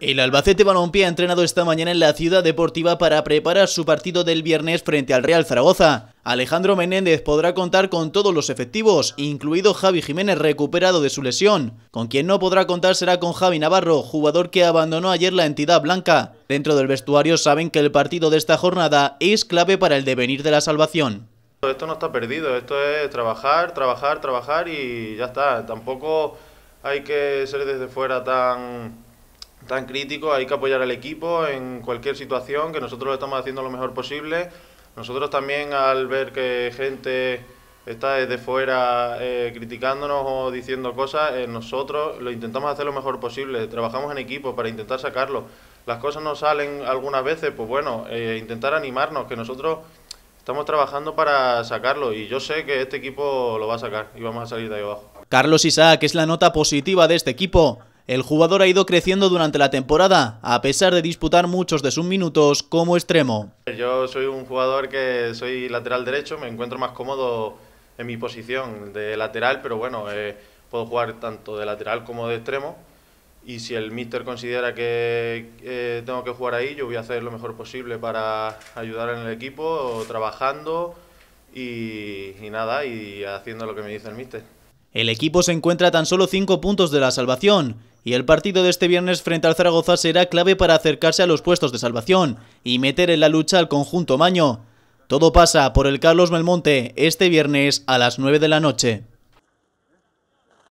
El Albacete Balompié ha entrenado esta mañana en la ciudad deportiva para preparar su partido del viernes frente al Real Zaragoza. Alejandro Menéndez podrá contar con todos los efectivos, incluido Javi Jiménez recuperado de su lesión. Con quien no podrá contar será con Javi Navarro, jugador que abandonó ayer la entidad blanca. Dentro del vestuario saben que el partido de esta jornada es clave para el devenir de la salvación. Esto no está perdido, esto es trabajar, trabajar, trabajar y ya está. Tampoco hay que ser desde fuera tan tan crítico, hay que apoyar al equipo en cualquier situación, que nosotros lo estamos haciendo lo mejor posible. Nosotros también al ver que gente está desde fuera eh, criticándonos o diciendo cosas, eh, nosotros lo intentamos hacer lo mejor posible, trabajamos en equipo para intentar sacarlo. Las cosas no salen algunas veces, pues bueno, eh, intentar animarnos, que nosotros estamos trabajando para sacarlo y yo sé que este equipo lo va a sacar y vamos a salir de ahí abajo. Carlos Isaac es la nota positiva de este equipo. El jugador ha ido creciendo durante la temporada, a pesar de disputar muchos de sus minutos como extremo. Yo soy un jugador que soy lateral derecho, me encuentro más cómodo en mi posición de lateral, pero bueno, eh, puedo jugar tanto de lateral como de extremo. Y si el míster considera que eh, tengo que jugar ahí, yo voy a hacer lo mejor posible para ayudar en el equipo, trabajando y, nada, y haciendo lo que me dice el míster. El equipo se encuentra a tan solo cinco puntos de la salvación y el partido de este viernes frente al Zaragoza será clave para acercarse a los puestos de salvación y meter en la lucha al conjunto maño. Todo pasa por el Carlos Melmonte este viernes a las 9 de la noche.